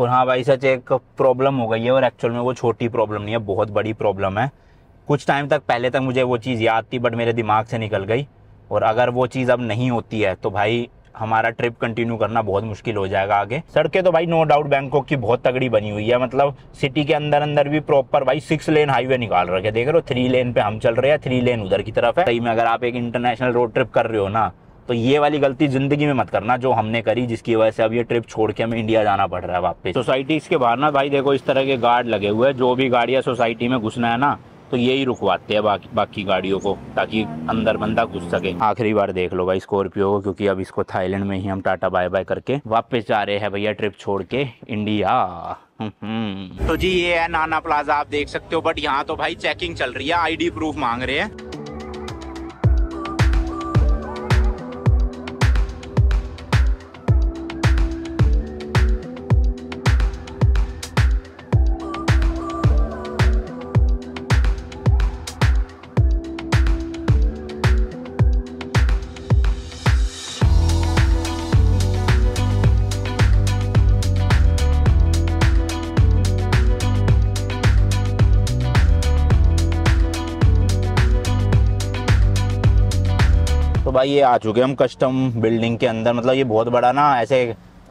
और हाँ भाई सच एक प्रॉब्लम हो गई है और एक्चुअल में वो छोटी प्रॉब्लम नहीं है बहुत बड़ी प्रॉब्लम है कुछ टाइम तक पहले तक मुझे वो चीज़ याद थी बट मेरे दिमाग से निकल गई और अगर वो चीज़ अब नहीं होती है तो भाई हमारा ट्रिप कंटिन्यू करना बहुत मुश्किल हो जाएगा आगे सड़कें तो भाई नो डाउट बैंकॉक की बहुत तगड़ी बनी हुई है मतलब सिटी के अंदर अंदर भी प्रॉपर भाई सिक्स लेन हाईवे निकाल रखे देख रहे हो थ्री लेन पे हम चल रहे हैं थ्री लेन उधर की तरफ है सही में अगर आप एक इंटरनेशनल रोड ट्रिप कर रहे हो ना तो ये वाली गलती ज़िंदगी में मत करना जो हमने करी जिसकी वजह से अब ये ट्रिप छोड़ के हमें इंडिया जाना पड़ रहा है वापस सोसाइटी के बाहर ना भाई देखो इस तरह के गार्ड लगे हुए हैं जो भी गाड़ियाँ सोसाइटी में घुसना है ना तो यही रुकवाते हैं बाकी बाकी गाड़ियों को ताकि अंदर बंदा घुस सके आखिरी बार देख लो भाई स्कॉर्पियो को क्योंकि अब इसको थाईलैंड में ही हम टाटा बाय बाय करके वापस जा रहे हैं भैया ट्रिप छोड़ के इंडिया हम्म, हम्म। तो जी ये है नाना प्लाजा आप देख सकते हो बट यहाँ तो भाई चेकिंग चल रही है आईडी प्रूफ मांग रहे हैं भाई ये आ चुके हम कस्टम बिल्डिंग के अंदर मतलब ये बहुत बड़ा ना ऐसे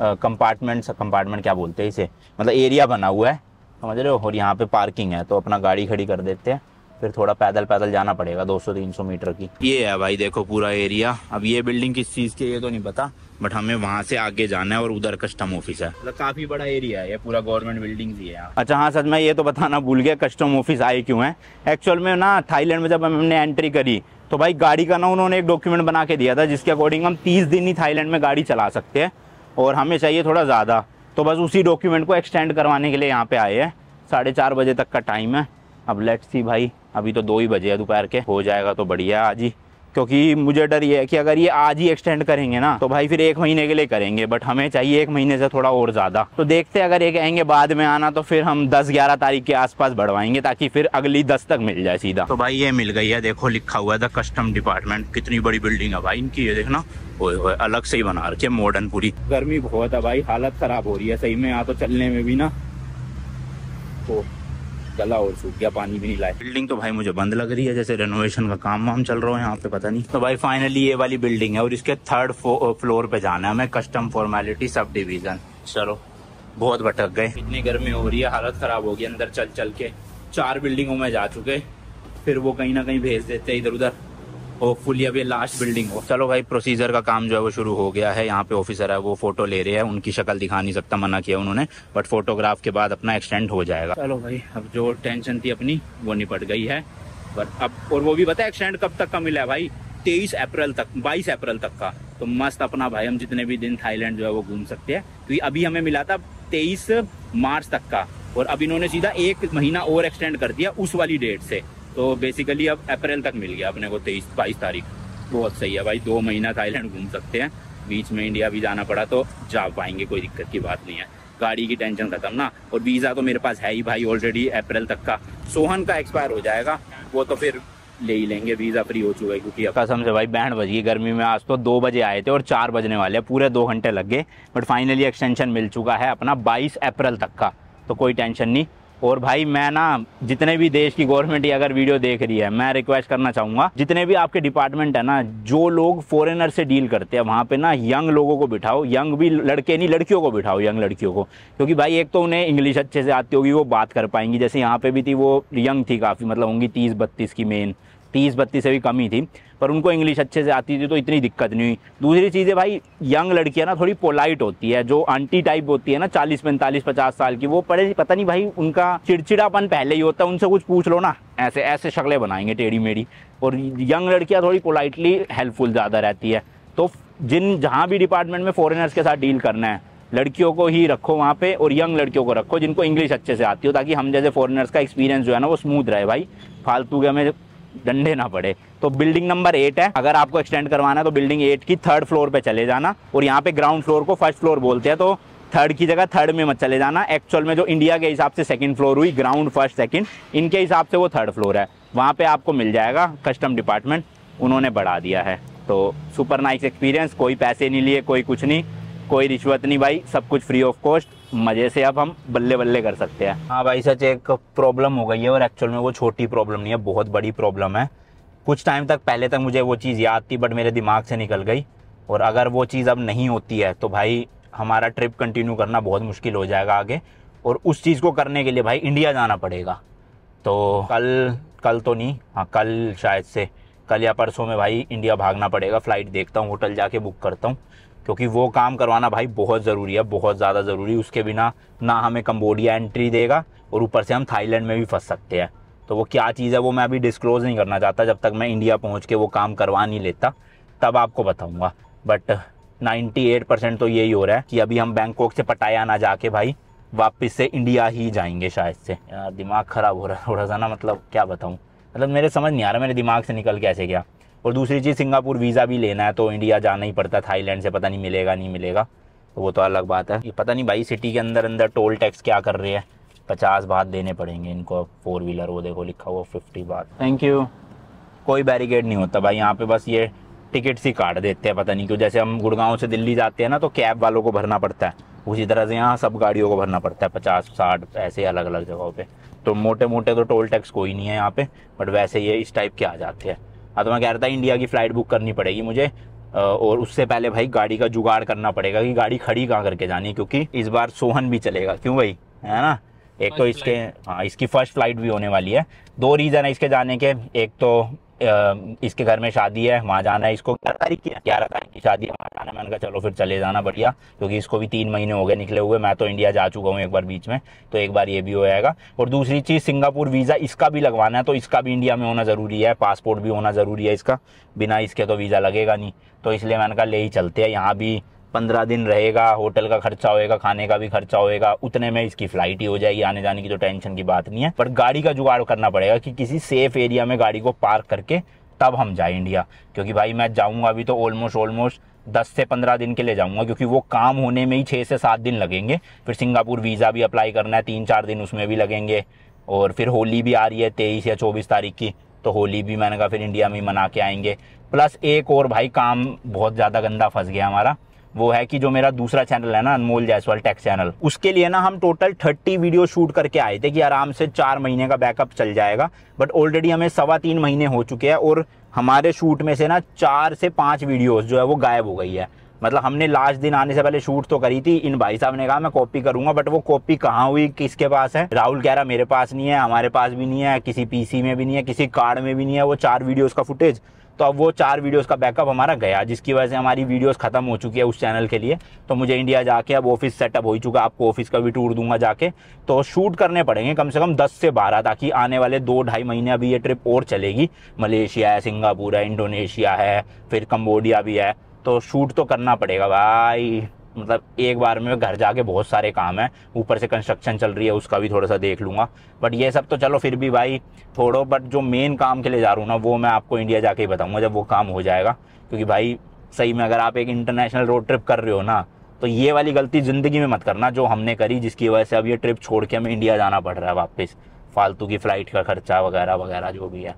कंपार्टमेंट कंपार्टमेंट क्या बोलते हैं इसे मतलब एरिया बना हुआ है समझ रहे हो और यहाँ पे पार्किंग है तो अपना गाड़ी खड़ी कर देते हैं फिर थोड़ा पैदल पैदल जाना पड़ेगा 200-300 मीटर की ये है भाई देखो पूरा एरिया अब ये बिल्डिंग किस चीज़ की ये तो नहीं पता बट हमें वहाँ से आगे जाना है और उधर कस्टम ऑफिस है मतलब काफ़ी बड़ा एरिया है ये पूरा गवर्नमेंट बिल्डिंग भी है अच्छा हाँ सच में ये तो बताना भूल गया कस्टम ऑफिस आए क्यों है एक्चुअल में ना थाईलैंड में जब हमने एंट्री करी तो भाई गाड़ी का ना उन्होंने एक डॉक्यूमेंट बना के दिया था जिसके अकॉर्डिंग हम तीस दिन ही थाईलैंड में गाड़ी चला सकते हैं और हमें चाहिए थोड़ा ज़्यादा तो बस उसी डॉक्यूमेंट को एक्सटेंड करवाने के लिए यहाँ पे आए हैं साढ़े चार बजे तक का टाइम है अब लेट्स सी भाई अभी तो दो ही बजे है दोपहर के हो जाएगा तो बढ़िया आज ही क्योंकि मुझे डर ये है कि अगर ये आज ही एक्सटेंड करेंगे ना तो भाई फिर एक महीने के लिए करेंगे बट हमें चाहिए एक महीने से थोड़ा और ज़्यादा तो देखते अगर ये कहेंगे बाद में आना तो फिर हम 10-11 तारीख के आसपास बढ़वाएंगे ताकि फिर अगली 10 तक मिल जाए सीधा तो भाई ये मिल गई है देखो लिखा हुआ था कस्टम डिपार्टमेंट कितनी बड़ी बिल्डिंग है भाई इनकी ये देखना ओए ओए अलग से ही बना रखे मॉडर्न पूरी गर्मी बहुत है भाई हालत खराब हो रही है सही में यहाँ तो चलने में भी ना तो गला और सूख गया पानी भी नहीं लाया बिल्डिंग तो भाई मुझे बंद लग रही है जैसे रेनोवेशन का काम वाम चल रहा है यहाँ पे पता नहीं तो भाई फाइनली ये वाली बिल्डिंग है और इसके थर्ड फ्लोर पे जाना है हमें कस्टम फॉर्मेलिटी सब डिविजन चलो बहुत भटक गए इतनी गर्मी हो रही है हालत खराब हो गई अंदर चल चल के चार बिल्डिंगों में जा चुके फिर वो कहीं ना कहीं भेज देते इधर उधर होपफुली अब ये लास्ट बिल्डिंग हो चलो भाई प्रोसीजर का काम जो है वो शुरू हो गया है यहाँ पे ऑफिसर है वो फोटो ले रहे हैं उनकी शक्ल दिखा नहीं सकता मना किया उन्होंने बट फोटोग्राफ के बाद अपना एक्सटेंड हो जाएगा चलो भाई अब जो टेंशन थी अपनी वो निपट गई है पर अब और वो भी बताया एक्सटेंड कब तक का मिला है भाई तेईस अप्रैल तक बाईस अप्रैल तक का तो मस्त अपना भाई हम जितने भी दिन थाईलैंड जो है वो घूम सकते हैं क्योंकि तो अभी हमें मिला था तेईस मार्च तक का और अब इन्होंने सीधा एक महीना और एक्सटेंड कर दिया उस वाली डेट से तो बेसिकली अब अप्रैल तक मिल गया अपने को तेईस बाईस तारीख बहुत सही है भाई दो महीना थाईलैंड तो घूम सकते हैं बीच में इंडिया भी जाना पड़ा तो जा पाएंगे कोई दिक्कत की बात नहीं है गाड़ी की टेंशन खत्म ना और वीज़ा तो मेरे पास है ही भाई ऑलरेडी अप्रैल तक का सोहन का एक्सपायर हो जाएगा वो तो फिर ले ही लेंगे वीज़ा फ्री हो चुका है क्योंकि कसम से भाई बैंड बज गई गर्मी में आज तो दो बजे आए थे और चार बजने वाले हैं पूरे दो घंटे लग गए बट फाइनली एक्सटेंशन मिल चुका है अपना बाईस अप्रैल तक का तो कोई टेंशन नहीं और भाई मैं ना जितने भी देश की गवर्नमेंट ये अगर वीडियो देख रही है मैं रिक्वेस्ट करना चाहूँगा जितने भी आपके डिपार्टमेंट है ना जो लोग फॉरेनर से डील करते हैं वहाँ पे ना यंग लोगों को बिठाओ यंग भी लड़के नहीं लड़कियों को बिठाओ यंग लड़कियों को क्योंकि भाई एक तो उन्हें इंग्लिश अच्छे से आती होगी वो बात कर पाएंगी जैसे यहाँ पे भी थी वो यंग थी काफ़ी मतलब होंगी तीस बत्तीस की मेन तीस बत्तीस से भी कम ही थी पर उनको इंग्लिश अच्छे से आती थी तो इतनी दिक्कत नहीं हुई दूसरी चीज़ें भाई यंग लड़कियाँ ना थोड़ी पोलाइट होती है जो आंटी टाइप होती है ना चालीस पैंतालीस पचास साल की वो पड़े पता नहीं भाई उनका चिड़चिड़ापन पहले ही होता है उनसे कुछ पूछ लो ना ऐसे ऐसे शक्लें बनाएंगे टेढ़ी मेढ़ी और यंग लड़कियाँ थोड़ी पोलाइटली हेल्पफुल ज़्यादा रहती है तो जिन जहाँ भी डिपार्टमेंट में फॉरेनर्स के साथ डील करना है लड़कियों को ही रखो वहाँ पे और यंग लड़कियों को रखो जिनको इंग्लिश अच्छे से आती हो ताकि हम जैसे फॉरेनर्स का एक्सपीरियंस जो है ना वो स्मूथ रहे भाई फालतू के हमें डंडे ना पड़े तो बिल्डिंग नंबर एट है अगर आपको एक्सटेंड करवाना है तो बिल्डिंग एट की थर्ड फ्लोर पे चले जाना और यहाँ पे ग्राउंड फ्लोर को फर्स्ट फ्लोर बोलते हैं तो थर्ड की जगह थर्ड में मत चले जाना एक्चुअल में जो इंडिया के हिसाब से सेकंड फ्लोर हुई ग्राउंड फर्स्ट सेकंड इनके हिसाब से वो थर्ड फ्लोर है वहाँ पे आपको मिल जाएगा कस्टम डिपार्टमेंट उन्होंने बढ़ा दिया है तो सुपर नाइस एक्सपीरियंस कोई पैसे नहीं लिए कोई कुछ नहीं कोई रिश्वत नहीं भाई सब कुछ फ्री ऑफ कॉस्ट मज़े से अब हम बल्ले बल्ले कर सकते हैं हाँ भाई सच एक प्रॉब्लम हो गई है और एक्चुअल में वो छोटी प्रॉब्लम नहीं है बहुत बड़ी प्रॉब्लम है कुछ टाइम तक पहले तक मुझे वो चीज़ याद थी बट मेरे दिमाग से निकल गई और अगर वो चीज़ अब नहीं होती है तो भाई हमारा ट्रिप कंटिन्यू करना बहुत मुश्किल हो जाएगा आगे और उस चीज़ को करने के लिए भाई इंडिया जाना पड़ेगा तो कल कल तो नहीं हाँ कल शायद से कल या परसों में भाई इंडिया भागना पड़ेगा फ़्लाइट देखता हूँ होटल जाके बुक करता हूँ क्योंकि वो काम करवाना भाई बहुत ज़रूरी है बहुत ज़्यादा ज़रूरी उसके बिना ना हमें कम्बोडिया एंट्री देगा और ऊपर से हम थाईलैंड में भी फंस सकते हैं तो वो क्या चीज़ है वो मैं अभी डिस्क्लोज़ नहीं करना चाहता जब तक मैं इंडिया पहुँच के वो काम करवा नहीं लेता तब आपको बताऊँगा बट 98 परसेंट तो यही हो रहा है कि अभी हम बैंकॉक से पटाया ना जाके भाई वापस से इंडिया ही जाएंगे शायद से यार दिमाग ख़राब हो रहा है थोड़ा सा ना मतलब क्या बताऊँ मतलब मेरे समझ नहीं आ रहा मेरे दिमाग से निकल के ऐसे गया और दूसरी चीज़ सिंगापुर वीज़ा भी लेना है तो इंडिया जाना ही पड़ता थाईलैंड से पता नहीं मिलेगा नहीं मिलेगा तो वो तो अलग बात है ये पता नहीं भाई सिटी के अंदर अंदर टोल टैक्स क्या कर रहे हैं पचास बात देने पड़ेंगे इनको फोर व्हीलर वो देखो लिखा हुआ फिफ्टी बात थैंक यू कोई बैरिकेड नहीं होता भाई यहाँ पे बस ये टिकट सी काट देते हैं पता नहीं क्यों जैसे हम गुड़गांव से दिल्ली जाते हैं ना तो कैब वालों को भरना पड़ता है उसी तरह से यहाँ सब गाड़ियों को भरना पड़ता है पचास साठ ऐसे अलग अलग जगहों पर तो मोटे मोटे तो टोल टैक्स कोई नहीं है यहाँ पे बट वैसे ये इस टाइप के आ जाते हैं हाँ तो मैं कह रहा था इंडिया की फ़्लाइट बुक करनी पड़ेगी मुझे और उससे पहले भाई गाड़ी का जुगाड़ करना पड़ेगा कि गाड़ी खड़ी कहाँ करके जानी क्योंकि इस बार सोहन भी चलेगा क्यों भाई है ना एक तो इसके हाँ इसकी फ़र्स्ट फ्लाइट भी होने वाली है दो रीज़न है इसके जाने के एक तो इसके घर में शादी है वहाँ जाना है इसको ग्यारह तारीख की ग्यारह तारीख की शादी है वहाँ जाना है मैंने कहा चलो फिर चले जाना बढ़िया क्योंकि इसको भी तीन महीने हो गए निकले हुए मैं तो इंडिया जा चुका हूँ एक बार बीच में तो एक बार ये भी हो जाएगा और दूसरी चीज़ सिंगापुर वीज़ा इसका भी लगवाना है तो इसका भी इंडिया में होना ज़रूरी है पासपोर्ट भी होना ज़रूरी है इसका बिना इसके तो वीज़ा लगेगा नहीं तो इसलिए मैंने कहा ले ही चलते हैं यहाँ भी पंद्रह दिन रहेगा होटल का खर्चा होएगा खाने का भी खर्चा होएगा उतने में इसकी फ्लाइट ही हो जाएगी आने जाने की तो टेंशन की बात नहीं है पर गाड़ी का जुगाड़ करना पड़ेगा कि किसी सेफ एरिया में गाड़ी को पार्क करके तब हम जाए इंडिया क्योंकि भाई मैं जाऊँगा अभी तो ऑलमोस्ट ऑलमोस्ट दस से पंद्रह दिन के लिए जाऊंगा क्योंकि वो काम होने में ही छः से सात दिन लगेंगे फिर सिंगापुर वीज़ा भी अप्लाई करना है तीन चार दिन उसमें भी लगेंगे और फिर होली भी आ रही है तेईस या चौबीस तारीख की तो होली भी मैंने कहा फिर इंडिया में मना के आएंगे प्लस एक और भाई काम बहुत ज़्यादा गंदा फंस गया हमारा वो है कि जो मेरा दूसरा चैनल है ना अनमोल जायसवाल टैक्स चैनल उसके लिए ना हम टोटल थर्टी वीडियो शूट करके आए थे कि आराम से चार महीने का बैकअप चल जाएगा बट ऑलरेडी हमें सवा तीन महीने हो चुके हैं और हमारे शूट में से ना चार से पाँच वीडियोज़ जो है वो गायब हो गई है मतलब हमने लास्ट दिन आने से पहले शूट तो करी थी इन भाई साहब ने कहा मैं कॉपी करूंगा बट वो कॉपी कहाँ हुई किसके पास है राहुल कह रहा मेरे पास नहीं है हमारे पास भी नहीं है किसी पीसी में भी नहीं है किसी कार्ड में भी नहीं है वो चार वीडियोस का फुटेज तो अब वो चार वीडियोस का बैकअप हमारा गया जिसकी वजह से हमारी वीडियोस ख़त्म हो चुकी है उस चैनल के लिए तो मुझे इंडिया जाके अब ऑफिस सेटअप हो ही चुका आपको ऑफिस का भी टूर दूंगा जाके तो शूट करने पड़ेंगे कम से कम दस से बारह ताकि आने वाले दो ढाई महीने अभी ये ट्रिप और चलेगी मलेशिया है सिंगापुर है इंडोनेशिया है फिर कम्बोडिया भी है तो शूट तो करना पड़ेगा भाई मतलब एक बार में घर जाके बहुत सारे काम है ऊपर से कंस्ट्रक्शन चल रही है उसका भी थोड़ा सा देख लूँगा बट ये सब तो चलो फिर भी भाई छोड़ो बट जो मेन काम के लिए जा रहा हूँ ना वो मैं आपको इंडिया जाके ही बताऊँगा जब वो काम हो जाएगा क्योंकि भाई सही में अगर आप एक इंटरनेशनल रोड ट्रिप कर रहे हो ना तो ये वाली गलती ज़िंदगी में मत करना जो हमने करी जिसकी वजह से अब ये ट्रिप छोड़ के हमें इंडिया जाना पड़ रहा है वापस फालतू की फ़्लाइट का खर्चा वगैरह वगैरह जो भी है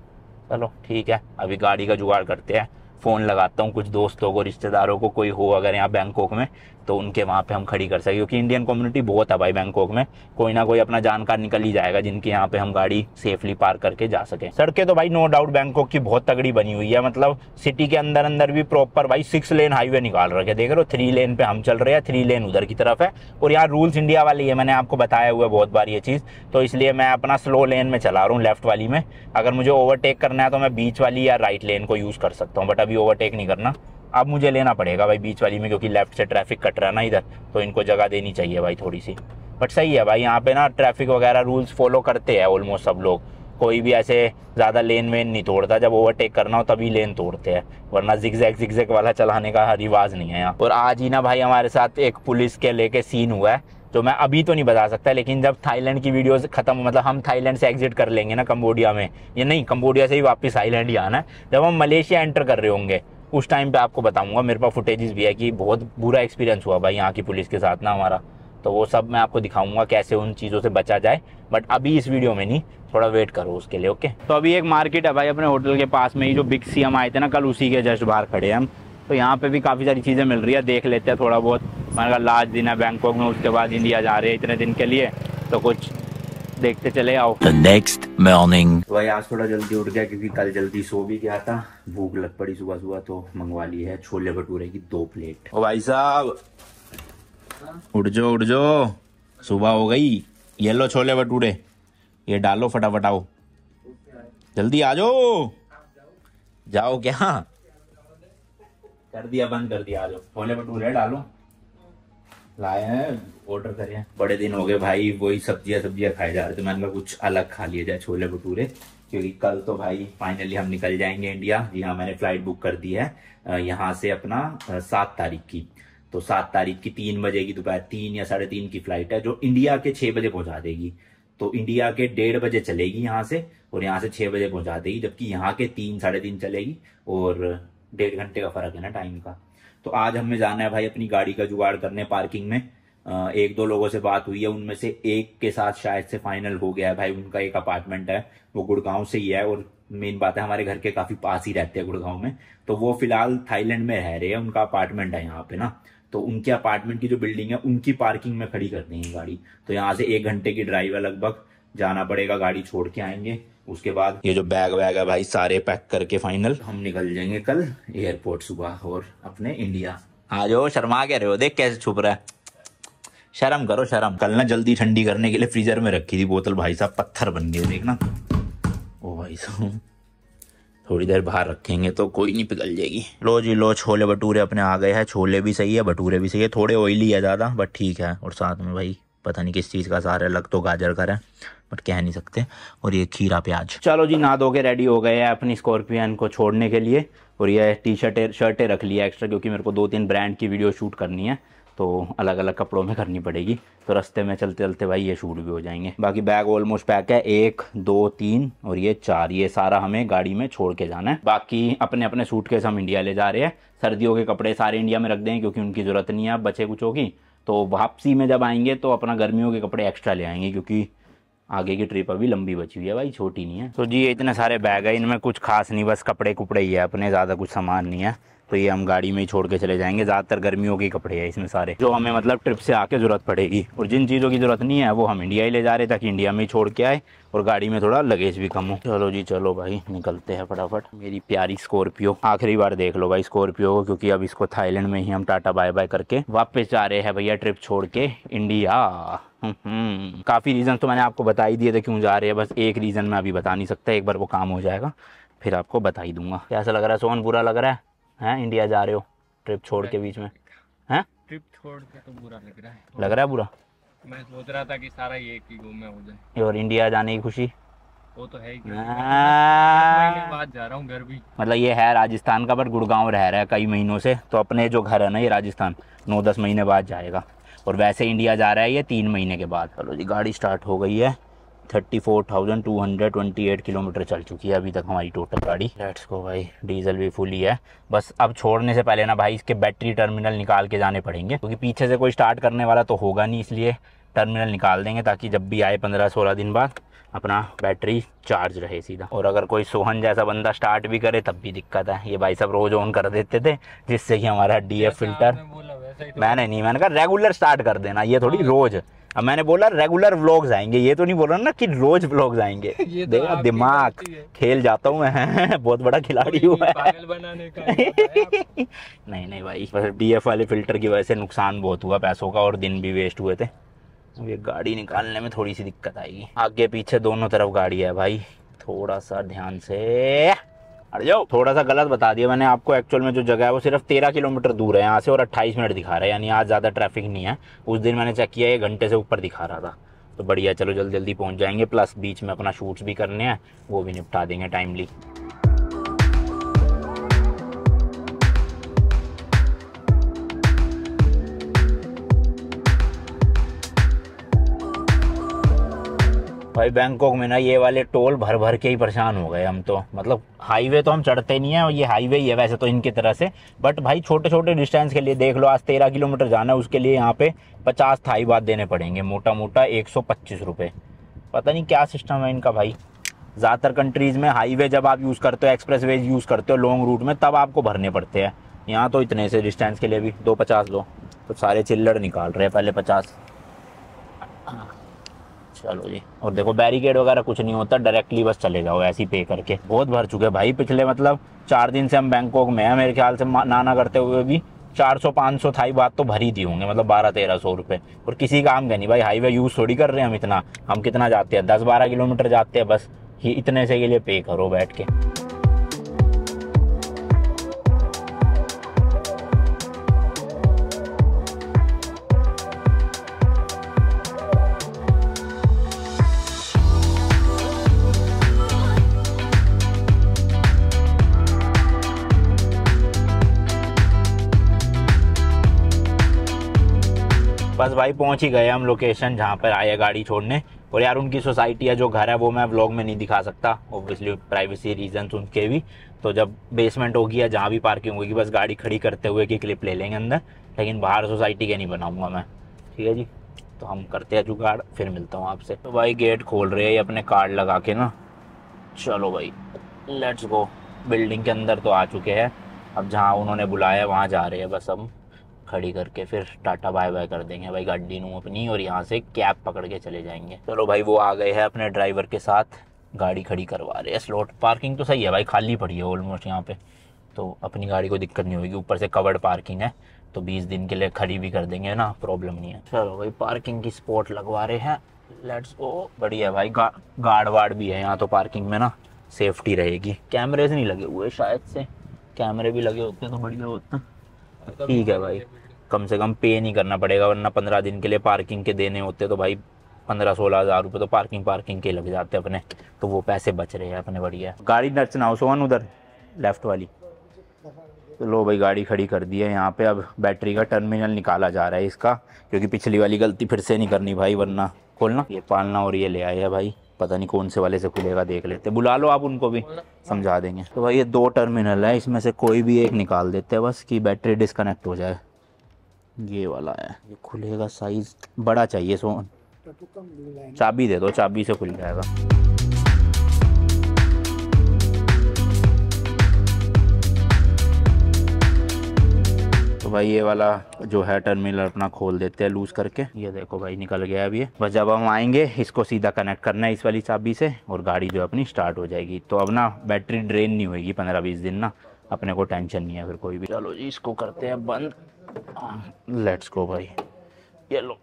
चलो ठीक है अभी गाड़ी का जुगाड़ करते हैं फ़ोन लगाता हूँ कुछ दोस्तों को रिश्तेदारों को कोई हो अगर यहाँ बैंकॉक में तो उनके वहाँ पे हम खड़ी कर सकें क्योंकि इंडियन कम्युनिटी बहुत है भाई बैंकॉक में कोई ना कोई अपना जानकार निकल ही जाएगा जिनके यहाँ पे हम गाड़ी सेफली पार करके जा सके सड़कें तो भाई नो डाउट बैंकॉक की बहुत तगड़ी बनी हुई है मतलब सिटी के अंदर अंदर भी प्रॉपर भाई सिक्स लेन हाईवे निकाल रखे देख रहे हो थ्री लेन पे हम चल रहे हैं थ्री लेन उधर की तरफ है और यहाँ रूल्स इंडिया वाली है मैंने आपको बताया हुआ बहुत बार ये चीज़ तो इसलिए मैं अपना स्लो लेन में चला रहा हूँ लेफ्ट वाली में अगर मुझे ओवरटेक करना है तो मैं बीच वाली या राइट लेन को यूज़ कर सकता हूँ बट अभी ओवरटेक नहीं करना अब मुझे लेना पड़ेगा भाई बीच वाली में क्योंकि लेफ्ट से ट्रैफिक कट रहा है ना इधर तो इनको जगह देनी चाहिए भाई थोड़ी सी बट सही है भाई यहाँ पे ना ट्रैफिक वगैरह रूल्स फॉलो करते हैं ऑलमोस्ट सब लोग कोई भी ऐसे ज़्यादा लेन वेन नहीं तोड़ता जब ओवरटेक करना हो तभी लेन तोड़ते हैं वरना जिगजैग जिगजैग वाला चलाने का रिवाज नहीं है यहाँ और आज ही ना भाई हमारे साथ एक पुलिस के लेके सीन हुआ है तो मैं अभी तो नहीं बता सकता लेकिन जब थाईलैंड की वीडियोस खत्म मतलब हम थाईलैंड से एग्जिट कर लेंगे ना कंबोडिया में ये नहीं कंबोडिया से ही वापस थाईलैंड ही आना है जब हम मलेशिया एंटर कर रहे होंगे उस टाइम पे आपको बताऊंगा मेरे पास फुटेजेस भी है कि बहुत बुरा एक्सपीरियंस हुआ भाई यहाँ की पुलिस के साथ ना हमारा तो वो सब मैं आपको दिखाऊंगा कैसे उन चीज़ों से बचा जाए बट अभी इस वीडियो में नहीं थोड़ा वेट करो उसके लिए ओके तो अभी एक मार्केट है भाई अपने होटल के पास में ही जो बिग सी हम आए थे ना कल उसी के जस्ट बाहर खड़े हम तो यहाँ पर भी काफ़ी सारी चीज़ें मिल रही है देख लेते हैं थोड़ा बहुत मैंने कहा लास्ट दिन है बैंकॉक में उसके बाद इंडिया जा रहे हैं इतने दिन के लिए तो कुछ देखते चले आओ द नेक्स्ट मॉर्निंग भाई आज थोड़ा जल्दी उठ गया क्योंकि कल जल्दी सो भी गया था भूख लग पड़ी सुबह सुबह तो मंगवा ली है छोले भटूरे की दो प्लेट ओ भाई साहब उठ जो उठ जो सुबह हो गई ये लो छोले भटूरे ये डालो फटाफट आओ जल्दी आ जाओ जाओ क्या कर दिया बंद कर दिया आ जाओ छोले भटूरे डालो लाए हैं ऑर्डर हैं बड़े दिन हो गए भाई वही सब्जियां सब्जियां खाए जा रहे थे मैंने कहा कुछ अलग खा लिया जाए छोले भटूरे क्योंकि कल तो भाई फाइनली हम निकल जाएंगे इंडिया जी हाँ मैंने फ्लाइट बुक कर दी है यहाँ से अपना सात तारीख की तो सात तारीख की तीन बजे की दोपहर तीन या साढ़े तीन की फ्लाइट है जो इंडिया के छह बजे पहुंचा देगी तो इंडिया के डेढ़ बजे चलेगी यहाँ से और यहाँ से छह बजे पहुंचा देगी जबकि यहाँ के तीन साढ़े तीन चलेगी और डेढ़ घंटे का फर्क है ना टाइम का तो आज हमें जाना है भाई अपनी गाड़ी का जुगाड़ करने पार्किंग में एक दो लोगों से बात हुई है उनमें से एक के साथ शायद से फाइनल हो गया है भाई उनका एक अपार्टमेंट है वो गुड़गांव से ही है और मेन बात है हमारे घर के काफी पास ही रहते हैं गुड़गांव में तो वो फिलहाल थाईलैंड में रह रहे हैं उनका अपार्टमेंट है यहाँ पे ना तो उनके अपार्टमेंट की जो बिल्डिंग है उनकी पार्किंग में खड़ी करनी है गाड़ी तो यहाँ से एक घंटे की ड्राइव है लगभग जाना पड़ेगा गाड़ी छोड़ के आएंगे उसके बाद ये जो बैग वैग है भाई सारे पैक करके फाइनल हम निकल जाएंगे कल एयरपोर्ट सुबह और अपने इंडिया आ जाओ शर्मा कह रहे हो देख कैसे छुप रहा है शर्म करो शर्म कल ना जल्दी ठंडी करने के लिए फ्रीजर में रखी थी बोतल भाई साहब पत्थर बन गए देखना ओ भाई साहब थोड़ी देर बाहर रखेंगे तो कोई नहीं पिघल जाएगी लो जी लो छोले भटूरे अपने आ गए हैं छोले भी सही है भटूरे भी सही है थोड़े ऑयली है ज़्यादा बट ठीक है और साथ में भाई पता नहीं किस चीज़ का सार है लग तो गाजर का है बट कह नहीं सकते और ये खीरा प्याज चलो जी नहा धो के रेडी हो गए हैं अपनी स्कॉर्पियन को छोड़ने के लिए और ये टी शर्टे शर्टें रख लिया एक्स्ट्रा क्योंकि मेरे को दो तीन ब्रांड की वीडियो शूट करनी है तो अलग अलग कपड़ों में करनी पड़ेगी तो रस्ते में चलते चलते भाई ये शूट भी हो जाएंगे बाकी बैग ऑलमोस्ट पैक है एक दो तीन और ये चार ये सारा हमें गाड़ी में छोड़ के जाना है बाकी अपने अपने सूट केस हम इंडिया ले जा रहे हैं सर्दियों के कपड़े सारे इंडिया में रख दें क्योंकि उनकी ज़रूरत नहीं है बचे कुछ होगी तो वापसी में जब आएंगे तो अपना गर्मियों के कपड़े एक्स्ट्रा ले आएंगे क्योंकि आगे की ट्रिप अभी लंबी बची हुई है भाई छोटी नहीं है तो जी इतने सारे बैग है इनमें कुछ खास नहीं बस कपड़े कुपड़े ही है अपने ज़्यादा कुछ सामान नहीं है तो ये हम गाड़ी में ही छोड़ के चले जाएंगे ज़्यादातर गर्मियों के कपड़े हैं इसमें सारे जो हमें मतलब ट्रिप से आके ज़रूरत पड़ेगी और जिन चीज़ों की ज़रूरत नहीं है वो हम इंडिया ही ले जा रहे ताकि इंडिया में ही छोड़ के आए और गाड़ी में थोड़ा लगेज भी कम हो चलो जी चलो भाई निकलते हैं फटाफट मेरी प्यारी स्कॉर्पियो आखिरी बार देख लो भाई स्कॉर्पियो को क्योंकि अब इसको थाईलैंड में ही हम टाटा बाय बाय करके वापस जा रहे हैं भैया ट्रिप छोड़ के इंडिया हम्म, हम्म। काफ़ी रीज़न तो मैंने आपको बता ही दिए थे क्यों जा रहे हैं बस एक रीज़न मैं अभी बता नहीं सकता एक बार वो काम हो जाएगा फिर आपको बता ही दूंगा कैसा लग रहा है सोहन बुरा लग रहा है है इंडिया जा रहे हो ट्रिप छोड़ के बीच में है ट्रिप छोड़ के तो बुरा लग रहा है लग रहा है बुरा मैं सोच रहा था कि सारा ये घूम में हो जाए और इंडिया जाने की खुशी वो तो है ही बात जा रहा हूँ घर भी मतलब ये है राजस्थान का पर गुड़गांव रह रहा है कई महीनों से तो अपने जो घर है ना ये राजस्थान नौ दस महीने बाद जाएगा और वैसे इंडिया जा रहा है ये तीन महीने के बाद चलो जी गाड़ी स्टार्ट हो गई है thirty four thousand two hundred twenty eight kilometre चल चुकी है अभी तक हमारी टोटल गाड़ी लेट्स गो भाई डीजल भी फुल ही है बस अब छोड़ने से पहले ना भाई इसके बैटरी टर्मिनल निकाल के जाने पड़ेंगे क्योंकि पीछे से कोई स्टार्ट करने वाला तो होगा नहीं इसलिए टर्मिनल निकाल देंगे ताकि जब भी आए पंद्रह सोलह दिन बाद अपना बैटरी चार्ज रहे सीधा और अगर कोई सोहन जैसा बंदा स्टार्ट भी करे तब भी दिक्कत है ये भाई सब रोज़ ऑन कर देते थे जिससे कि हमारा डी फिल्टर तो मैंने नहीं मैंने कहा रेगुलर स्टार्ट कर देना ये थोड़ी हाँ। रोज़ अब मैंने बोला रेगुलर व्लॉग्स आएंगे ये तो नहीं बोल रहा ना कि रोज व्लॉग्स आएंगे तो देखा दिमाग खेल जाता हूँ मैं बहुत बड़ा खिलाड़ी हूँ नहीं नहीं भाई बस डी एफ वाले फिल्टर की वजह से नुकसान बहुत हुआ पैसों का और दिन भी वेस्ट हुए थे अब ये गाड़ी निकालने में थोड़ी सी दिक्कत आएगी आगे पीछे दोनों तरफ गाड़ी है भाई थोड़ा सा ध्यान से जाओ थोड़ा सा गलत बता दिया मैंने आपको एक्चुअल में जो जगह है वो सिर्फ तेरह किलोमीटर दूर है यहाँ से और अट्ठाईस मिनट दिखा रहा है यानी आज ज़्यादा ट्रैफिक नहीं है उस दिन मैंने चेक किया ये घंटे से ऊपर दिखा रहा था तो बढ़िया चलो जल्दी जल्दी पहुंच जाएंगे प्लस बीच में अपना शूट्स भी करने हैं वो भी निपटा देंगे टाइमली भाई बैंकॉक में ना ये वाले टोल भर भर के ही परेशान हो गए हम तो मतलब हाईवे तो हम चढ़ते नहीं है और ये हाईवे ही है वैसे तो इनकी तरह से बट भाई छोटे छोटे डिस्टेंस के लिए देख लो आज तेरह किलोमीटर जाना है उसके लिए यहाँ पे पचास थाई बात देने पड़ेंगे मोटा मोटा एक सौ पच्चीस रुपये पता नहीं क्या सिस्टम है इनका भाई ज़्यादातर कंट्रीज़ में हाईवे जब आप यूज़ करते हो एक्सप्रेस वेज यूज़ करते हो लॉन्ग रूट में तब आपको भरने पड़ते हैं यहाँ तो इतने से डिस्टेंस के लिए भी दो पचास दो तो सारे चिल्लड़ निकाल रहे हैं पहले पचास चलो जी और देखो बैरिकेड वगैरह कुछ नहीं होता डायरेक्टली बस चले जाओ ऐसे ही पे करके बहुत भर चुके भाई पिछले मतलब चार दिन से हम बैंकॉक में हैं मेरे ख्याल से नाना करते हुए भी चार सौ पाँच सौ थाई बात तो भरी दी होंगे मतलब बारह तेरह सौ रुपये और किसी काम का नहीं भाई हाईवे यूज़ थोड़ी कर रहे हैं हम इतना हम कितना जाते हैं दस बारह किलोमीटर जाते हैं बस ही इतने से के लिए पे करो बैठ के बस भाई पहुंच ही गए हम लोकेशन जहाँ पर आए गाड़ी छोड़ने और यार उनकी सोसाइटी या जो घर है वो मैं व्लॉग में नहीं दिखा सकता ओबियसली प्राइवेसी रीजन उनके भी तो जब बेसमेंट होगी या जहाँ भी पार्किंग होगी बस गाड़ी खड़ी करते हुए की क्लिप ले लेंगे अंदर लेकिन बाहर सोसाइटी के नहीं बनाऊंगा मैं ठीक है जी तो हम करते हैं जुगाड़ फिर मिलता हूँ आपसे तो भाई गेट खोल रहे हैं अपने कार्ड लगा के ना चलो भाई लेट्स गो बिल्डिंग के अंदर तो आ चुके हैं अब जहाँ उन्होंने बुलाया वहाँ जा रहे हैं बस हम खड़ी करके फिर टाटा बाय बाय कर देंगे भाई गाड़ी नू अपनी और यहाँ से कैब पकड़ के चले जाएंगे चलो भाई वो आ गए हैं अपने ड्राइवर के साथ गाड़ी खड़ी करवा रहे हैं स्लॉट पार्किंग तो सही है भाई खाली पड़ी है ऑलमोस्ट यहाँ पे तो अपनी गाड़ी को दिक्कत नहीं होगी ऊपर से कवर्ड पार्किंग है तो बीस दिन के लिए खड़ी भी कर देंगे ना प्रॉब्लम नहीं है चलो भाई पार्किंग की स्पॉट लगवा रहे हैं लेट्स गो बढ़िया भाई गार्ड वार्ड भी है यहाँ तो पार्किंग में ना सेफ्टी रहेगी कैमरेज नहीं लगे हुए शायद से कैमरे भी लगे होते तो बढ़िया होता मतलब ठीक है भाई कम से कम पे नहीं करना पड़ेगा वरना पंद्रह दिन के लिए पार्किंग के देने होते तो भाई पंद्रह सोलह हज़ार रुपए तो पार्किंग पार्किंग के लग जाते अपने तो वो पैसे बच रहे हैं अपने बढ़िया गाड़ी नर्चना सोन उधर लेफ्ट वाली तो लो भाई गाड़ी खड़ी कर दी है यहाँ पे अब बैटरी का टर्मिनल निकाला जा रहा है इसका क्योंकि पिछली वाली गलती फिर से नहीं करनी भाई वरना खोलना ये पालना और ये ले आए है भाई पता नहीं कौन से वाले से खुलेगा देख लेते बुला लो आप उनको भी समझा देंगे तो भाई ये दो टर्मिनल है इसमें से कोई भी एक निकाल देते हैं बस कि बैटरी डिस्कनेक्ट हो जाए ये वाला है ये खुलेगा साइज़ बड़ा चाहिए सोन तो चाबी दे दो चाबी से खुल जाएगा तो भाई ये वाला जो है टर्मिनल अपना खोल देते हैं लूज करके ये देखो भाई निकल गया अभी बस जब हम आएंगे इसको सीधा कनेक्ट करना है इस वाली चाबी से और गाड़ी जो अपनी स्टार्ट हो जाएगी तो अब ना बैटरी ड्रेन नहीं होगी पंद्रह बीस दिन ना अपने को टेंशन नहीं है फिर कोई भी चलो जी इसको करते हैं बंद लेट्स गो भाई ये लो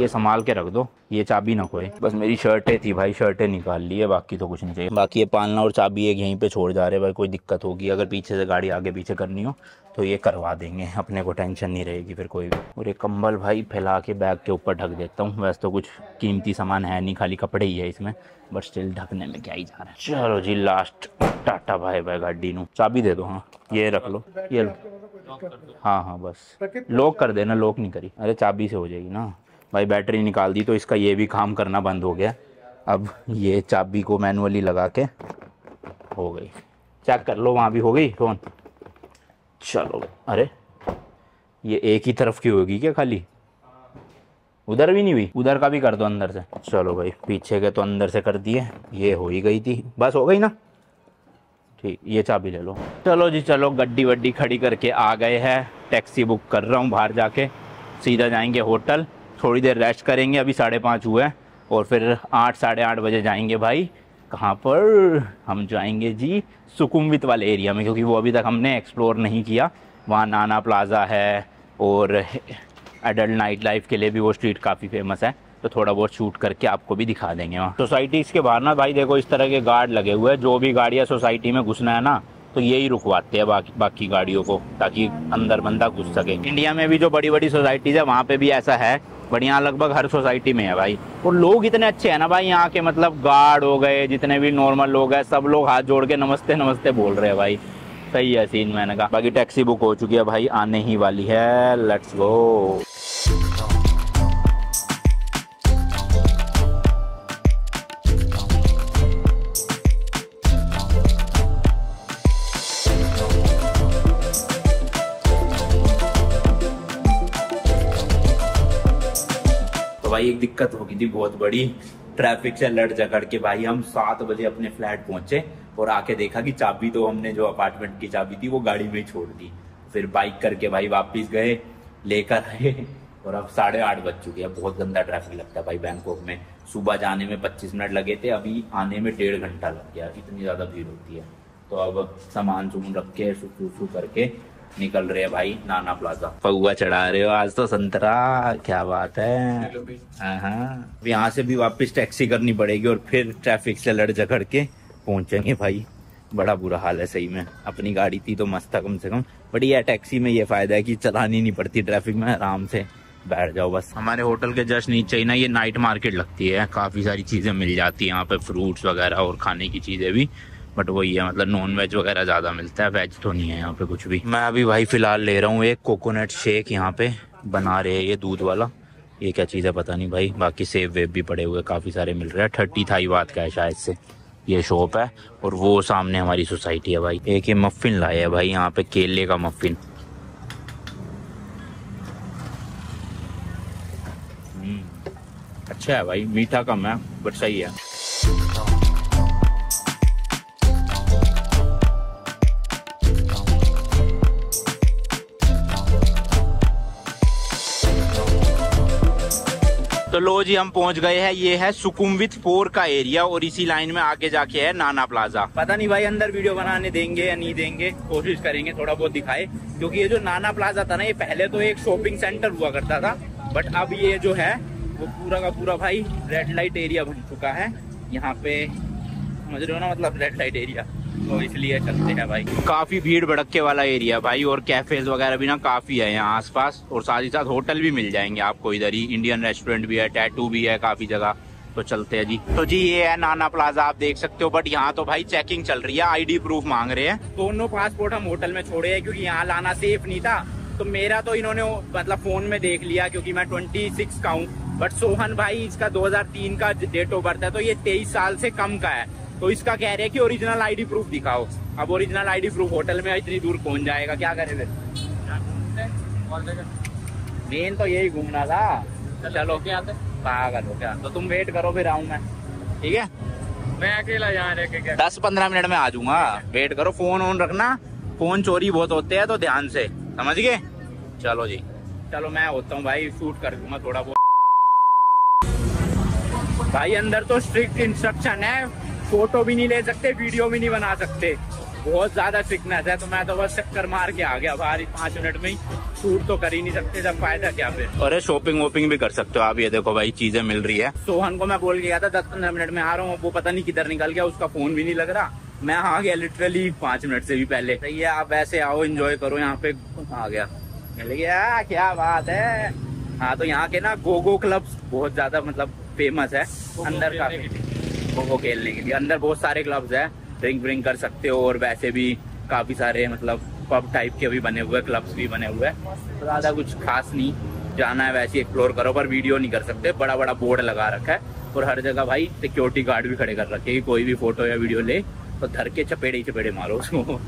ये संभाल के रख दो ये चाबी ना खोए बस मेरी शर्टें थी भाई शर्टें निकाल ली है बाकी तो कुछ नहीं चाहिए बाकी ये पालना और चाबी एक यहीं पे छोड़ जा रहे भाई कोई दिक्कत होगी अगर पीछे से गाड़ी आगे पीछे करनी हो तो ये करवा देंगे अपने को टेंशन नहीं रहेगी फिर कोई भी और एक कम्बल भाई फैला के बैग के ऊपर ढक देता हूँ वैसे तो कुछ कीमती सामान है नहीं खाली कपड़े ही है इसमें बट स्टिल ढकने में क्या ही जा रहा है चलो जी लास्ट टाटा भाई भाई गाड़ी नू चाबी दे दो हाँ ये रख लो ये लो हाँ हाँ बस लॉक कर देना लॉक नहीं करी अरे चाबी से हो जाएगी ना भाई बैटरी निकाल दी तो इसका ये भी काम करना बंद हो गया अब ये चाबी को मैनुअली लगा के हो गई चेक कर लो वहाँ भी हो गई फ़ोन चलो अरे ये एक ही तरफ की होगी क्या खाली उधर भी नहीं हुई उधर का भी कर दो अंदर से चलो भाई पीछे के तो अंदर से कर दिए ये हो ही गई थी बस हो गई ना ठीक ये चाबी ले लो चलो जी चलो गड्डी वड्डी खड़ी करके आ गए हैं टैक्सी बुक कर रहा हूँ बाहर जाके सीधा जाएंगे होटल थोड़ी देर रेस्ट करेंगे अभी साढ़े पाँच हुए और फिर आठ साढ़े आठ बजे जाएंगे भाई कहाँ पर हम जाएंगे जी सुकुमवित वाले एरिया में क्योंकि वो अभी तक हमने एक्सप्लोर नहीं किया वहाँ नाना प्लाजा है और एडल्ट नाइट लाइफ के लिए भी वो स्ट्रीट काफ़ी फेमस है तो थोड़ा बहुत शूट करके आपको भी दिखा देंगे वहाँ सोसाइटीज़ के बाहर ना भाई देखो इस तरह के गार्ड लगे हुए हैं जो भी गाड़ियाँ सोसाइटी में घुसना है ना तो यही रुकवाते हैं बाकी बाकी गाड़ियों को ताकि अंदर बंदा घुस सके इंडिया में भी जो बड़ी बड़ी सोसाइटीज़ है वहाँ पे भी ऐसा है बट यहाँ लगभग हर सोसाइटी में है भाई और लोग इतने अच्छे हैं ना भाई यहाँ के मतलब गार्ड हो गए जितने भी नॉर्मल लोग हैं सब लोग हाथ जोड़ के नमस्ते नमस्ते बोल रहे हैं भाई सही है सीन मैंने कहा बाकी टैक्सी बुक हो चुकी है भाई आने ही वाली है लेट्स गो भाई एक दिक्कत हो गई थी बहुत बड़ी ट्रैफिक से लड़ झगड़ के भाई हम सात बजे अपने फ्लैट पहुंचे और आके देखा कि चाबी तो हमने जो अपार्टमेंट की चाबी थी वो गाड़ी में छोड़ दी फिर बाइक करके भाई वापिस गए लेकर आए और अब साढ़े आठ बज चुके हैं बहुत गंदा ट्रैफिक लगता है भाई बैंकॉक में सुबह जाने में पच्चीस मिनट लगे थे अभी आने में डेढ़ घंटा लग गया इतनी ज़्यादा भीड़ होती है तो अब सामान सुमान रख के करके निकल रहे हैं भाई नाना प्लाजा पौआ चढ़ा रहे हो आज तो संतरा क्या बात है यहाँ से भी वापस टैक्सी करनी पड़ेगी और फिर ट्रैफिक से लड़ झगड़ के पहुंचेंगे भाई बड़ा बुरा हाल है सही में अपनी गाड़ी थी तो मस्त था कम से कम बट यह टैक्सी में ये फायदा है कि चलानी नहीं पड़ती ट्रैफिक में आराम से बैठ जाओ बस हमारे होटल के जस्ट नीचे ही ना ये नाइट मार्केट लगती है काफी सारी चीजें मिल जाती है यहाँ पे फ्रूट्स वगैरह और खाने की चीजें भी बट वही है मतलब नॉन वेज वगैरह ज़्यादा मिलता है वेज तो नहीं है यहाँ पे कुछ भी मैं अभी भाई फ़िलहाल ले रहा हूँ एक कोकोनट शेक यहाँ पे बना रहे हैं ये दूध वाला ये क्या चीज़ है पता नहीं भाई बाकी सेब वेब भी पड़े हुए काफ़ी सारे मिल रहे हैं थर्टी थाई बात का है शायद से ये शॉप है और वो सामने हमारी सोसाइटी है भाई एक ये मफ़िन लाए है भाई यहाँ पे केले का मफ़िन हम्म, अच्छा है भाई मीठा कम है बट सही है लो जी हम पहुंच गए हैं ये है सुकुमवित फोर का एरिया और इसी लाइन में आगे जाके है नाना प्लाजा पता नहीं भाई अंदर वीडियो बनाने देंगे या नहीं देंगे कोशिश करेंगे थोड़ा बहुत दिखाए क्योंकि ये जो नाना प्लाजा था ना ये पहले तो एक शॉपिंग सेंटर हुआ करता था बट अब ये जो है वो पूरा का पूरा भाई रेड लाइट एरिया बन चुका है यहाँ पे समझ रहे हो ना मतलब रेड लाइट एरिया तो इसलिए चलते हैं भाई काफी भीड़ भड़के वाला एरिया भाई और कैफेज वगैरह भी ना काफी है यहाँ आसपास और साथ ही साथ होटल भी मिल जाएंगे आपको इधर ही इंडियन रेस्टोरेंट भी है टैटू भी है काफी जगह तो चलते हैं जी तो जी ये है नाना प्लाजा आप देख सकते हो बट यहाँ तो भाई चेकिंग चल रही है आईडी प्रूफ मांग रहे हैं दोनों पासपोर्ट हम होटल में छोड़े हैं क्योंकि यहाँ लाना सेफ नहीं था तो मेरा तो इन्होंने मतलब फोन में देख लिया क्योंकि मैं ट्वेंटी सिक्स का हूँ बट सोहन भाई इसका दो का डेट ऑफ बर्थ है तो ये तेईस साल से कम का है तो इसका कह रहे हैं कि ओरिजिनल आईडी प्रूफ दिखाओ अब ओरिजिनल आईडी प्रूफ होटल में इतनी दूर कौन जाएगा क्या करे फिर मेन तो यही घूमना था चलो क्या पागल हो क्या तो तुम वेट करो फिर आऊ मैं ठीक है मैं अकेला यहाँ रह के दस पंद्रह मिनट में आ जाऊंगा वेट करो फोन ऑन रखना फोन चोरी बहुत होते हैं तो ध्यान से समझ गए चलो जी चलो मैं होता हूँ भाई शूट कर दूंगा थोड़ा बहुत भाई अंदर तो स्ट्रिक्ट इंस्ट्रक्शन है फोटो भी नहीं ले सकते वीडियो भी नहीं बना सकते बहुत ज्यादा सिकनेस है तो मैं तो बस चक्कर मार के आ गया बाहर पांच मिनट में ही शूट तो कर ही नहीं सकते जब फायदा क्या फिर अरे शॉपिंग वोपिंग भी कर सकते हो आप ये देखो भाई चीजें मिल रही है सोहन को मैं बोल के गया था दस पंद्रह मिनट में आ रहा हूँ वो पता नहीं किधर निकल गया उसका फोन भी नहीं लग रहा मैं आ गया लिटरली पांच मिनट से भी पहले सही है आप ऐसे आओ एंजॉय करो यहाँ पे आ गया मिल गया क्या बात है हाँ तो यहाँ के ना गोगो क्लब बहुत ज्यादा मतलब फेमस है अंदर का वो खेलने के लिए अंदर बहुत सारे क्लब्स है ड्रिंक व्रिंक कर सकते हो और वैसे भी काफ़ी सारे मतलब पब टाइप के भी बने हुए क्लब्स भी बने हुए हैं तो ज़्यादा कुछ खास नहीं जाना है वैसे एक्सप्लोर करो पर वीडियो नहीं कर सकते बड़ा बड़ा बोर्ड लगा रखा है और हर जगह भाई सिक्योरिटी गार्ड भी खड़े कर रखे है कोई भी फोटो या वीडियो ले तो धर के चपेड़े ही चपेड़े मारो उसको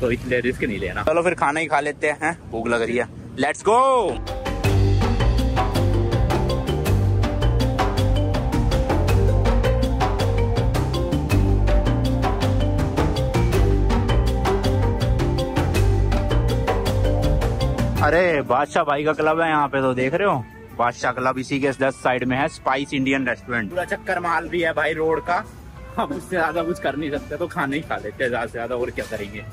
तो इसलिए रिस्क नहीं लेना चलो फिर खाना ही खा लेते हैं भूख लग रही है लेट्स गो अरे बादशाह भाई का क्लब है यहाँ पे तो देख रहे हो बादशाह क्लब इसी के दस साइड में है स्पाइस इंडियन रेस्टोरेंट पूरा चक्कर माल भी है भाई रोड का हम उससे ज्यादा कुछ कर नहीं सकते तो खाना ही खा लेते हैं ज्यादा से ज्यादा और क्या करेंगे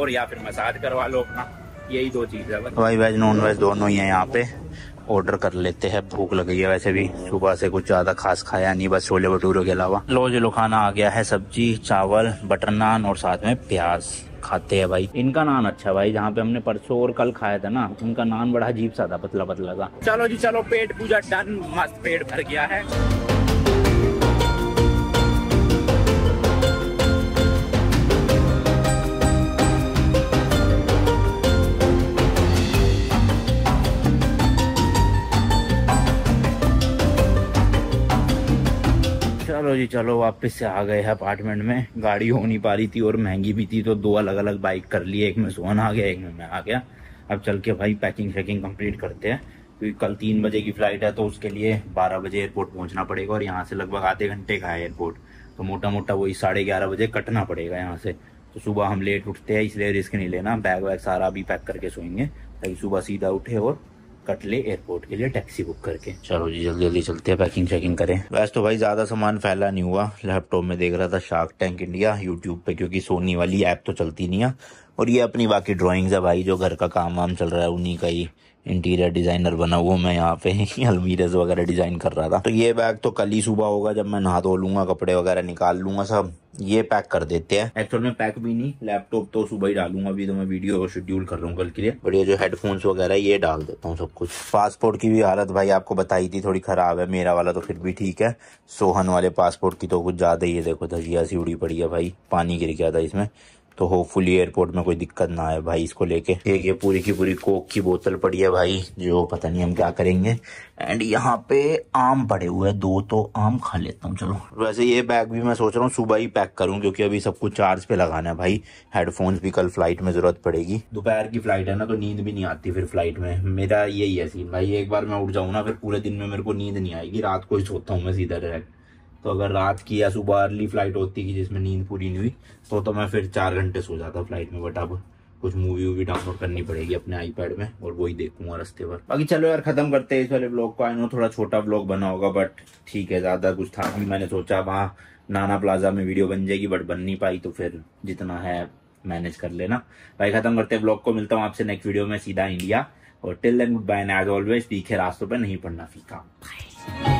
और या फिर मसाज करवा लो अपना यही दो चीज है भाई वेज नॉन वेज दोनों ही है यहाँ पे ऑर्डर कर लेते हैं भूख लग गई है वैसे भी सुबह से कुछ ज्यादा खास खाया नहीं बस छोले भटूरों के अलावा लो जो खाना आ गया है सब्जी चावल बटर नान और साथ में प्याज खाते हैं भाई इनका नान अच्छा भाई जहाँ पे हमने परसों और कल खाया था ना उनका नान बड़ा अजीब सा था पतला पतला था चलो जी चलो पेट पूजा डन मस्त पेट भर गया है चलो जी चलो वापस से आ गए हैं अपार्टमेंट में गाड़ी हो नहीं पा रही थी और महंगी भी थी तो दो अलग अलग बाइक कर लिए एक में सोहन आ गया एक में मैं आ गया अब चल के भाई पैकिंग शैकिंग कंप्लीट करते हैं क्योंकि कल तीन बजे की फ़्लाइट है तो उसके लिए बारह बजे एयरपोर्ट पहुंचना पड़ेगा और यहाँ से लगभग आधे घंटे का है एयरपोर्ट तो मोटा मोटा वही साढ़े ग्यारह बजे कटना पड़ेगा यहाँ से तो सुबह हम लेट उठते हैं इसलिए रिस्क नहीं लेना बैग वैग सारा भी पैक करके सोएंगे ताकि सुबह सीधा उठे और कटले एयरपोर्ट के लिए टैक्सी बुक करके चलो जी जल्दी जल्दी चलते हैं पैकिंग चेकिंग करें वैसे तो भाई ज्यादा सामान फैला नहीं हुआ लैपटॉप में देख रहा था शार्क टैंक इंडिया यूट्यूब पे क्योंकि सोनी वाली ऐप तो चलती नहीं है और ये अपनी बाकी ड्रॉइंग है भाई जो घर का काम वाम चल रहा है उन्हीं का ही इंटीरियर डिज़ाइनर बना हुआ मैं यहाँ पे अलमीरज वगैरह डिज़ाइन कर रहा था तो ये बैग तो कल ही सुबह होगा जब मैं नहा धो लूंगा कपड़े वगैरह निकाल लूंगा सब ये पैक कर देते हैं एक्चुअल में पैक भी नहीं लैपटॉप तो सुबह ही डालूंगा अभी तो मैं वीडियो शेड्यूल कर रहा हूँ कल के लिए बढ़िया जो हेडफोन्स वगैरह ये डाल देता हूँ सब कुछ पासपोर्ट की भी हालत भाई आपको बताई थी थोड़ी खराब है मेरा वाला तो फिर भी ठीक है सोहन वाले पासपोर्ट की तो कुछ ज़्यादा ही है देखो धजिया सी उड़ी पड़ी है भाई पानी गिर गया था इसमें तो होपफुली एयरपोर्ट में कोई दिक्कत ना आए भाई इसको लेके एक ये पूरी की पूरी कोक की बोतल पड़ी है भाई जो पता नहीं हम क्या करेंगे एंड यहाँ पे आम पड़े हुए हैं दो तो आम खा लेता हूँ चलो वैसे ये बैग भी मैं सोच रहा हूँ सुबह ही पैक करूँ क्योंकि अभी सब कुछ चार्ज पे लगाना है भाई हेडफोन्स भी कल फ्लाइट में जरूरत पड़ेगी दोपहर की फ्लाइट है ना तो नींद भी नहीं आती फिर फ्लाइट में मेरा यही है सीन भाई एक बार मैं उठ जाऊँ ना फिर पूरे दिन में मेरे को नींद नहीं आएगी रात को ही सोता हूँ मैं सीधा डायरेक्ट तो अगर रात की या सुबह अर्ली फ्लाइट होती कि जिसमें नींद पूरी नहीं हुई तो तो मैं फिर चार घंटे सो जाता फ्लाइट में बट अब कुछ मूवी वूवी डाउनलोड करनी पड़ेगी अपने आईपैड में और वही देखूंगा रस्ते पर बाकी चलो यार खत्म करते हैं इस वाले ब्लॉग को आई नो थोड़ा छोटा ब्लॉग बना होगा बट ठीक है ज्यादा कुछ था नहीं मैंने सोचा वहां नाना प्लाजा में वीडियो बन जाएगी बट बन नहीं पाई तो फिर जितना है मैनेज कर लेना भाई खत्म करते हैं ब्लॉग को मिलता हूँ आपसे नेक्स्ट वीडियो में सीधा इंडिया और till then good bye as always तीखे रास्तों पर नहीं पढ़ना फीका